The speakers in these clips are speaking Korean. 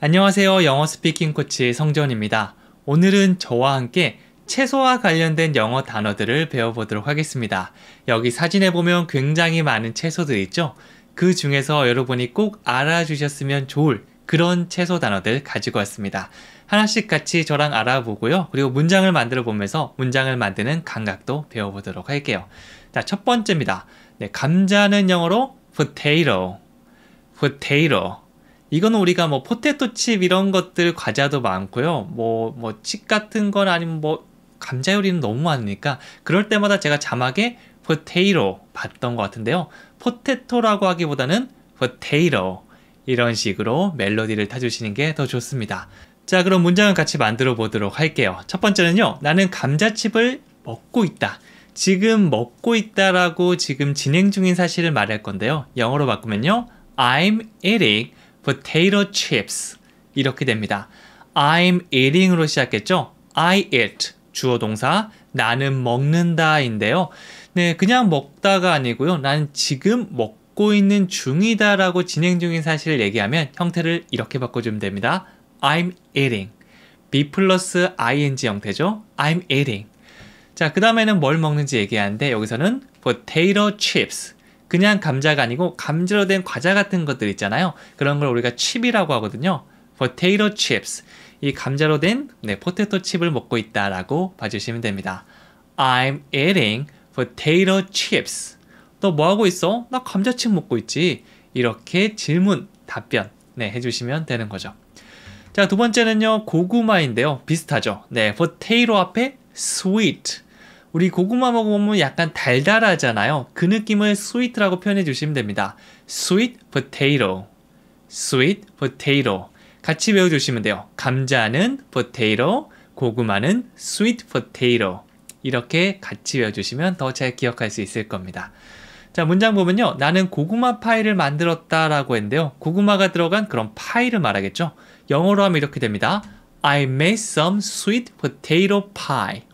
안녕하세요. 영어 스피킹 코치 성전입니다. 오늘은 저와 함께 채소와 관련된 영어 단어들을 배워보도록 하겠습니다. 여기 사진에 보면 굉장히 많은 채소들 있죠? 그 중에서 여러분이 꼭 알아주셨으면 좋을 그런 채소 단어들 가지고 왔습니다. 하나씩 같이 저랑 알아보고요. 그리고 문장을 만들어 보면서 문장을 만드는 감각도 배워보도록 할게요. 자, 첫 번째입니다. 네, 감자는 영어로 potato, potato. 이거는 우리가 뭐 포테토 칩 이런 것들 과자도 많고요. 뭐 뭐 칩 같은 건 아니면 뭐 감자 요리는 너무 많으니까 그럴 때마다 제가 자막에 포테이로 봤던 것 같은데요. 포테토라고 하기보다는 포테이로 이런 식으로 멜로디를 타주시는 게 더 좋습니다. 자 그럼 문장을 같이 만들어 보도록 할게요. 첫 번째는요. 나는 감자칩을 먹고 있다. 지금 먹고 있다라고 지금 진행 중인 사실을 말할 건데요. 영어로 바꾸면요. I'm eating potato chips 이렇게 됩니다. I'm eating으로 시작했죠. I eat 주어 동사 나는 먹는다인데요. 네, 그냥 먹다가 아니고요. 나는 지금 먹고 있는 중이다라고 진행 중인 사실을 얘기하면 형태를 이렇게 바꿔주면 됩니다. I'm eating. b 플러스 ing 형태죠. I'm eating. 자, 그 다음에는 뭘 먹는지 얘기하는데 여기서는 potato chips 그냥 감자가 아니고 감자로 된 과자 같은 것들 있잖아요. 그런 걸 우리가 칩이라고 하거든요. potato chips. 이 감자로 된 네, 포테토 칩을 먹고 있다라고 봐주시면 됩니다. I'm eating potato chips. 너 뭐 하고 있어? 나 감자칩 먹고 있지. 이렇게 질문, 답변 네, 해주시면 되는 거죠. 자, 두 번째는요. 고구마인데요. 비슷하죠. 네, potato 앞에 sweet 우리 고구마 먹으면 약간 달달하잖아요. 그 느낌을 sweet라고 표현해 주시면 됩니다. sweet potato, sweet potato. 같이 외워 주시면 돼요. 감자는 potato, 고구마는 sweet potato. 이렇게 같이 외워 주시면 더 잘 기억할 수 있을 겁니다. 자, 문장 보면요. 나는 고구마 파이를 만들었다라고 했는데요. 고구마가 들어간 그런 파이를 말하겠죠. 영어로 하면 이렇게 됩니다. I made some sweet potato pie.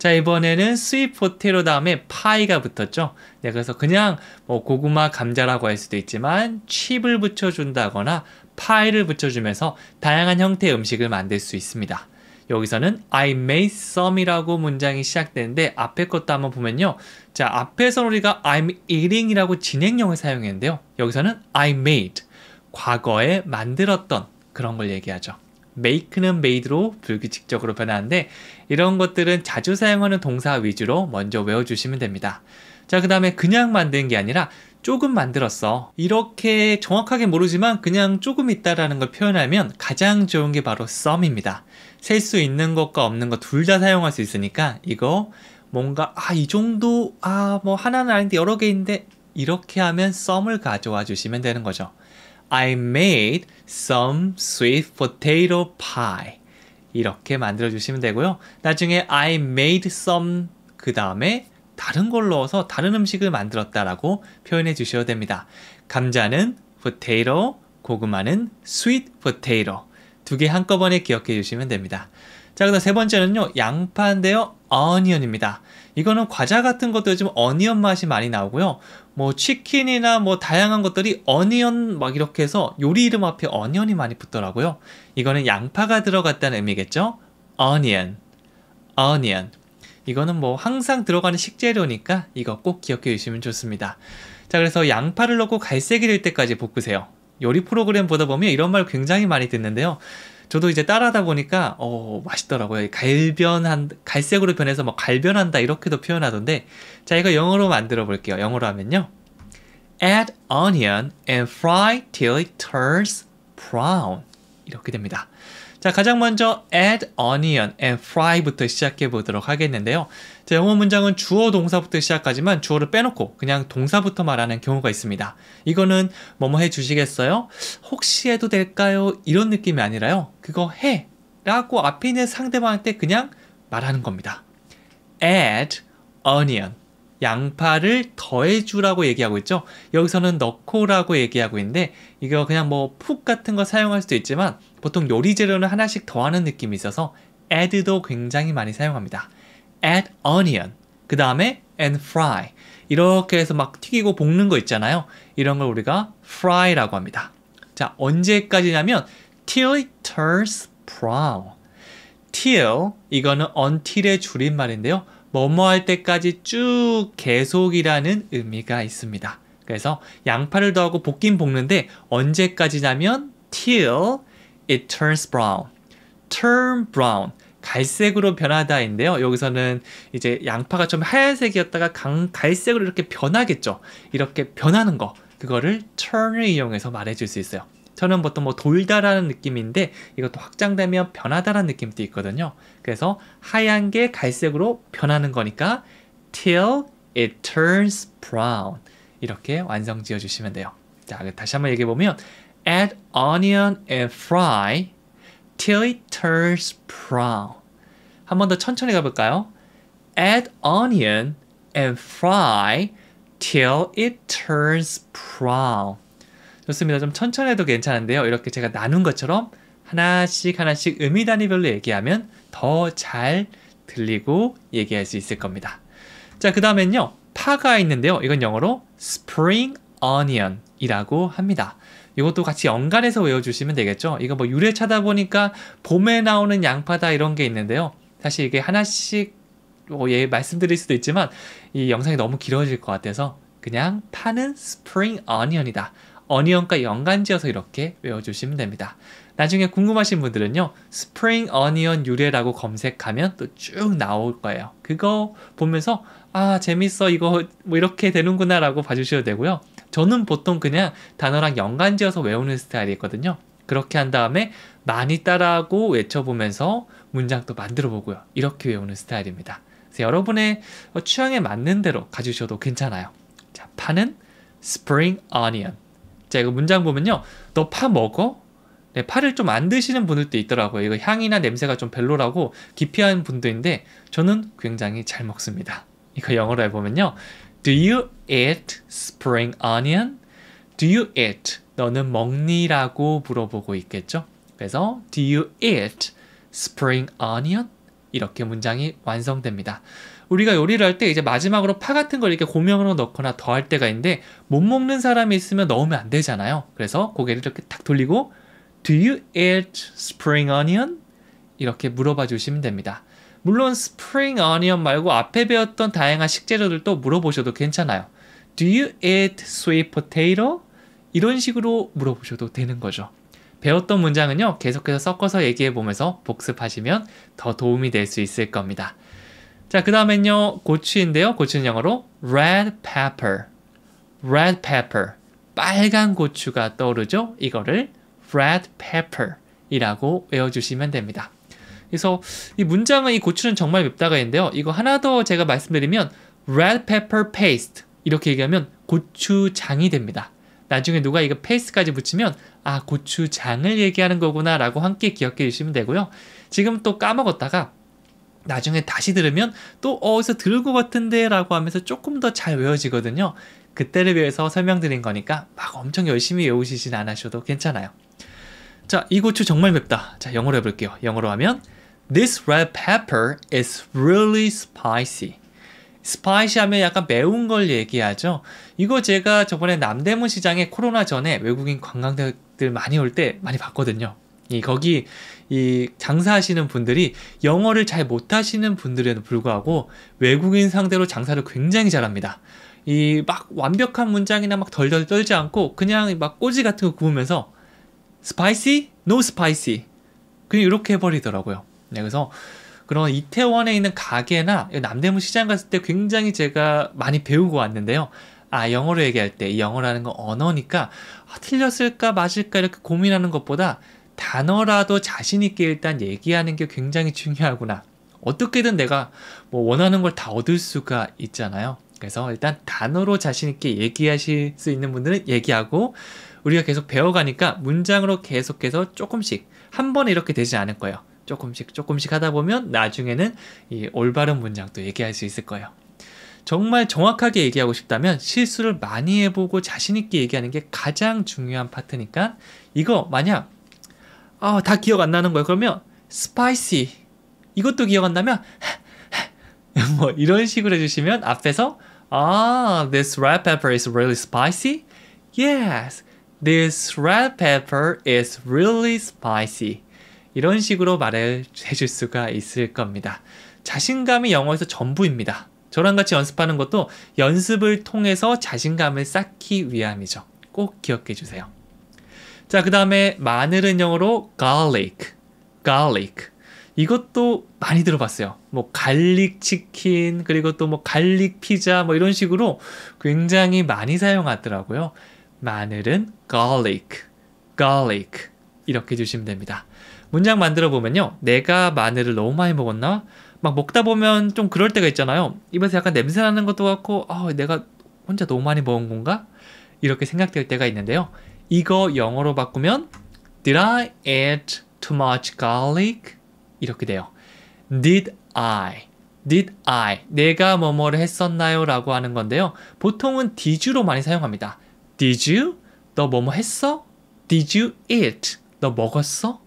자 이번에는 스윗 포테로 다음에 파이가 붙었죠 네, 그래서 그냥 뭐 고구마 감자라고 할 수도 있지만 칩을 붙여준다거나 파이를 붙여주면서 다양한 형태의 음식을 만들 수 있습니다 여기서는 I made some이라고 문장이 시작되는데 앞에 것도 한번 보면요. 자, 앞에서 우리가 I'm eating이라고 진행형을 사용했는데요. 여기서는 I made, 과거에 만들었던 그런 걸 얘기하죠. make는 made로 불규칙적으로 변하는데 이런 것들은 자주 사용하는 동사 위주로 먼저 외워주시면 됩니다. 자, 그 다음에 그냥 만든 게 아니라 조금 만들었어. 이렇게 정확하게 모르지만 그냥 조금 있다라는 걸 표현하면 가장 좋은 게 바로 썸입니다. 셀 수 있는 것과 없는 것 둘 다 사용할 수 있으니까 이거 뭔가 아 이 정도 아 뭐 하나는 아닌데 여러 개인데 이렇게 하면 썸을 가져와 주시면 되는 거죠. I made some sweet potato pie. 이렇게 만들어 주시면 되고요. 나중에 I made some 그 다음에 다른 걸 넣어서 다른 음식을 만들었다라고 표현해 주셔도 됩니다. 감자는 potato, 고구마는 sweet potato 두 개 한꺼번에 기억해 주시면 됩니다. 자, 그다음 세 번째는요. 양파인데요. 어니언입니다. 이거는 과자 같은 것도 요즘 어니언 맛이 많이 나오고요. 뭐 치킨이나 뭐 다양한 것들이 어니언 막 이렇게 해서 요리 이름 앞에 어니언이 많이 붙더라고요. 이거는 양파가 들어갔다는 의미겠죠? 어니언. 어니언. 이거는 뭐 항상 들어가는 식재료니까 이거 꼭 기억해 주시면 좋습니다. 자, 그래서 양파를 넣고 갈색이 될 때까지 볶으세요. 요리 프로그램 보다 보면 이런 말 굉장히 많이 듣는데요. 저도 이제 따라하다 보니까 어 맛있더라고요. 갈변한 갈색으로 변해서 막 뭐 갈변한다 이렇게도 표현하던데 자 이거 영어로 만들어 볼게요. 영어로 하면요. Add onion and fry till it turns brown. 이렇게 됩니다. 자, 가장 먼저 add onion and fry부터 시작해 보도록 하겠는데요. 자, 영어 문장은 주어 동사부터 시작하지만 주어를 빼놓고 그냥 동사부터 말하는 경우가 있습니다. 이거는 뭐뭐 해 주시겠어요? 혹시 해도 될까요? 이런 느낌이 아니라요. 그거 해 라고 앞에 있는 상대방한테 그냥 말하는 겁니다. add onion 양파를 더해주라고 얘기하고 있죠. 여기서는 넣고라고 얘기하고 있는데 이거 그냥 뭐 푹 같은 거 사용할 수도 있지만 보통 요리 재료는 하나씩 더하는 느낌이 있어서 add도 굉장히 많이 사용합니다. add onion, 그 다음에 and fry 이렇게 해서 막 튀기고 볶는 거 있잖아요. 이런 걸 우리가 fry라고 합니다. 자, 언제까지냐면 till it turns brown. till 이거는 until의 줄임말인데요. 뭐뭐 할 때까지 쭉 계속이라는 의미가 있습니다. 그래서 양파를 더하고 볶긴 볶는데 언제까지냐면 till it turns brown. turn brown. 갈색으로 변하다인데요. 여기서는 이제 양파가 좀 하얀색이었다가 강, 갈색으로 이렇게 변하겠죠. 이렇게 변하는 거. 그거를 turn을 이용해서 말해줄 수 있어요. 저는 보통 뭐 돌다라는 느낌인데 이것도 확장되면 변하다라는 느낌도 있거든요. 그래서 하얀 게 갈색으로 변하는 거니까 till it turns brown 이렇게 완성 지어 주시면 돼요. 자, 다시 한번 얘기해 보면 add onion and fry till it turns brown. 한 번 더 천천히 가 볼까요? add onion and fry till it turns brown. 좋습니다. 좀 천천히 해도 괜찮은데요. 이렇게 제가 나눈 것처럼 하나씩 하나씩 의미 단위별로 얘기하면 더 잘 들리고 얘기할 수 있을 겁니다. 자, 그 다음엔요. 파가 있는데요. 이건 영어로 spring onion 이라고 합니다. 이것도 같이 연관해서 외워주시면 되겠죠. 이거 뭐 유래 차다보니까 봄에 나오는 양파다 이런 게 있는데요. 사실 이게 하나씩 뭐 예, 말씀드릴 수도 있지만 이 영상이 너무 길어질 것 같아서 그냥 파는 spring o n i o n 이다 어니언과 연관지어서 이렇게 외워주시면 됩니다. 나중에 궁금하신 분들은요. 스프링 어니언 유래라고 검색하면 또 쭉 나올 거예요. 그거 보면서 아 재밌어 이거 뭐 이렇게 되는구나 라고 봐주셔도 되고요. 저는 보통 그냥 단어랑 연관지어서 외우는 스타일이거든요. 그렇게 한 다음에 많이 따라하고 외쳐보면서 문장도 만들어 보고요. 이렇게 외우는 스타일입니다. 그래서 여러분의 취향에 맞는 대로 가주셔도 괜찮아요. 자, 파는 스프링 어니언. 자, 이거 문장 보면요. 너 파 먹어? 네, 파를 좀 안 드시는 분들도 있더라고요. 이거 향이나 냄새가 좀 별로라고 기피하는 분도 있는데 저는 굉장히 잘 먹습니다. 이거 영어로 해보면요. Do you eat spring onion? Do you eat? 너는 먹니라고 물어보고 있겠죠? 그래서 Do you eat spring onion? 이렇게 문장이 완성됩니다. 우리가 요리를 할 때 이제 마지막으로 파 같은 걸 이렇게 고명으로 넣거나 더 할 때가 있는데 못 먹는 사람이 있으면 넣으면 안 되잖아요. 그래서 고개를 이렇게 탁 돌리고 Do you eat spring onion? 이렇게 물어봐 주시면 됩니다. 물론 spring onion 말고 앞에 배웠던 다양한 식재료들도 물어보셔도 괜찮아요. Do you eat sweet potato? 이런 식으로 물어보셔도 되는 거죠. 배웠던 문장은요, 계속해서 섞어서 얘기해 보면서 복습하시면 더 도움이 될 수 있을 겁니다. 자, 그 다음엔요, 고추인데요. 고추는 영어로 red pepper. red pepper. 빨간 고추가 떠오르죠? 이거를 red pepper 이라고 외워주시면 됩니다. 그래서 이 문장은 이 고추는 정말 맵다가 있는데요. 이거 하나 더 제가 말씀드리면 red pepper paste 이렇게 얘기하면 고추장이 됩니다. 나중에 누가 이거 페이스까지 붙이면 아 고추장을 얘기하는 거구나 라고 함께 기억해 주시면 되고요. 지금 또 까먹었다가 나중에 다시 들으면 또 어, 어디서 들을 것 같은데 라고 하면서 조금 더 잘 외워지거든요. 그때를 위해서 설명드린 거니까 막 엄청 열심히 외우시진 않으셔도 괜찮아요. 자, 이 고추 정말 맵다. 자, 영어로 해볼게요. 영어로 하면 This red pepper is really spicy. 스파이시 하면 약간 매운 걸 얘기하죠. 이거 제가 저번에 남대문 시장에 코로나 전에 외국인 관광객들 많이 올 때 많이 봤거든요. 이 거기 이 장사하시는 분들이 영어를 잘 못하시는 분들에도 불구하고 외국인 상대로 장사를 굉장히 잘합니다. 이 막 완벽한 문장이나 막 덜덜 떨지 않고 그냥 막 꼬지 같은 거 구우면서 스파이시? 노 스파이시. 그냥 이렇게 해버리더라고요. 네, 그래서 그런 이태원에 있는 가게나 남대문 시장 갔을 때 굉장히 제가 많이 배우고 왔는데요. 아, 영어로 얘기할 때 영어라는 건 언어니까 아, 틀렸을까 맞을까 이렇게 고민하는 것보다 단어라도 자신있게 일단 얘기하는 게 굉장히 중요하구나. 어떻게든 내가 뭐 원하는 걸 다 얻을 수가 있잖아요. 그래서 일단 단어로 자신있게 얘기하실 수 있는 분들은 얘기하고 우리가 계속 배워가니까 문장으로 계속해서 조금씩 한 번에 이렇게 되지 않을 거예요. 조금씩 조금씩 하다 보면 나중에는 이 올바른 문장도 얘기할 수 있을 거예요. 정말 정확하게 얘기하고 싶다면 실수를 많이 해보고 자신있게 얘기하는 게 가장 중요한 파트니까 이거 만약 아, 다 기억 안 나는 거예요. 그러면 spicy 이것도 기억 안 나면 뭐 이런 식으로 해주시면 앞에서 아, this red pepper is really spicy? Yes, this red pepper is really spicy. 이런 식으로 말을 해줄 수가 있을 겁니다. 자신감이 영어에서 전부입니다. 저랑 같이 연습하는 것도 연습을 통해서 자신감을 쌓기 위함이죠. 꼭 기억해 주세요. 자, 그 다음에 마늘은 영어로 garlic, garlic. 이것도 많이 들어봤어요. 뭐 갈릭 치킨 그리고 또 뭐 갈릭 피자 뭐 이런 식으로 굉장히 많이 사용하더라고요. 마늘은 garlic, garlic 이렇게 주시면 됩니다. 문장 만들어 보면요. 내가 마늘을 너무 많이 먹었나? 막 먹다 보면 좀 그럴 때가 있잖아요. 입에서 약간 냄새 나는 것도 같고, 어, 내가 혼자 너무 많이 먹은 건가? 이렇게 생각될 때가 있는데요. 이거 영어로 바꾸면 Did I eat too much garlic? 이렇게 돼요. Did I Did I 내가 뭐뭐를 했었나요? 라고 하는 건데요. 보통은 did로 많이 사용합니다. Did you? 너 뭐뭐 뭐 했어? Did you eat? 너 먹었어?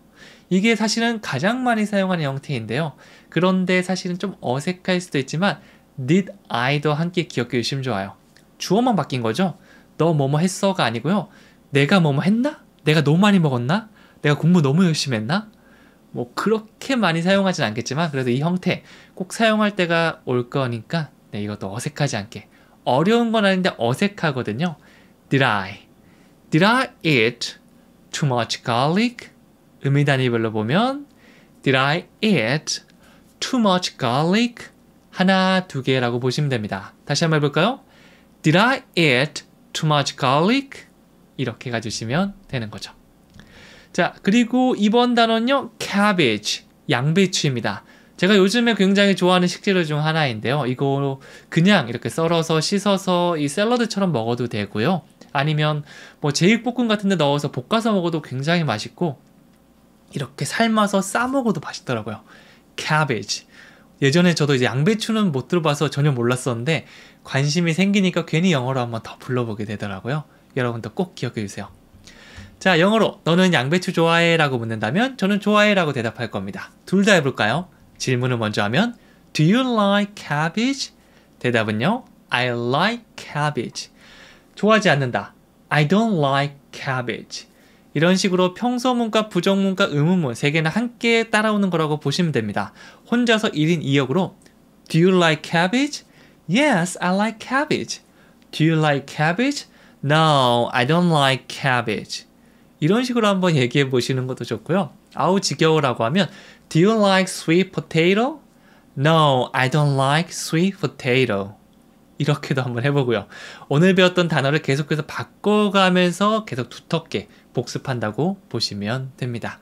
이게 사실은 가장 많이 사용하는 형태인데요. 그런데 사실은 좀 어색할 수도 있지만 did I도 함께 기억해 주시면 좋아요. 주어만 바뀐 거죠. 너 뭐뭐 했어가 아니고요. 내가 뭐뭐 했나? 내가 너무 많이 먹었나? 내가 공부 너무 열심히 했나? 뭐 그렇게 많이 사용하진 않겠지만 그래도 이 형태 꼭 사용할 때가 올 거니까 네, 이것도 어색하지 않게 어려운 건 아닌데 어색하거든요. Did I? Did I eat too much garlic? 의미 단위별로 보면 Did I eat too much garlic? 하나, 두 개라고 보시면 됩니다. 다시 한번 해볼까요? Did I eat too much garlic? 이렇게 가주시면 되는 거죠. 자, 그리고 이번 단어는요. cabbage, 양배추입니다. 제가 요즘에 굉장히 좋아하는 식재료 중 하나인데요. 이거 그냥 이렇게 썰어서 씻어서 이 샐러드처럼 먹어도 되고요. 아니면 뭐 제육볶음 같은 데 넣어서 볶아서 먹어도 굉장히 맛있고 이렇게 삶아서 싸 먹어도 맛있더라고요. cabbage. 예전에 저도 이제 양배추는 못 들어봐서 전혀 몰랐었는데 관심이 생기니까 괜히 영어로 한번 더 불러보게 되더라고요. 여러분도 꼭 기억해 주세요. 자, 영어로 너는 양배추 좋아해? 라고 묻는다면 저는 좋아해 라고 대답할 겁니다. 둘 다 해볼까요? 질문을 먼저 하면 Do you like cabbage? 대답은요. I like cabbage. 좋아하지 않는다. I don't like cabbage. 이런 식으로 평소문과 부정문과 의문문 세 개는 함께 따라오는 거라고 보시면 됩니다. 혼자서 1인 2역으로 Do you like cabbage? Yes, I like cabbage. Do you like cabbage? No, I don't like cabbage. 이런 식으로 한번 얘기해 보시는 것도 좋고요. 아우 지겨워라고 하면 Do you like sweet potato? No, I don't like sweet potato. 이렇게도 한번 해보고요. 오늘 배웠던 단어를 계속해서 바꿔가면서 계속 두텁게 복습한다고 보시면 됩니다.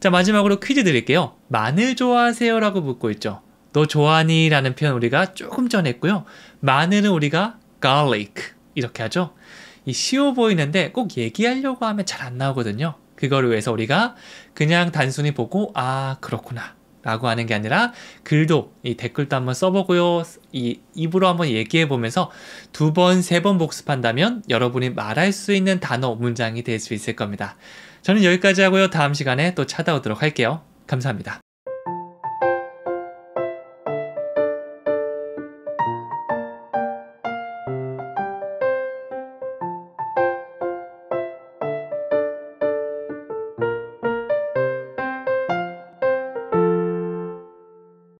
자 마지막으로 퀴즈 드릴게요. 마늘 좋아하세요? 라고 묻고 있죠. 너 좋아하니? 라는 표현 우리가 조금 전에 했고요. 마늘은 우리가 garlic 이렇게 하죠. 이 쉬워 보이는데 꼭 얘기하려고 하면 잘 안 나오거든요. 그걸 위해서 우리가 그냥 단순히 보고 아 그렇구나 라고 하는 게 아니라 글도 이 댓글도 한번 써보고요 이 입으로 한번 얘기해 보면서 두 번 세 번 복습한다면 여러분이 말할 수 있는 단어 문장이 될 수 있을 겁니다 저는 여기까지 하고요 다음 시간에 또 찾아오도록 할게요 감사합니다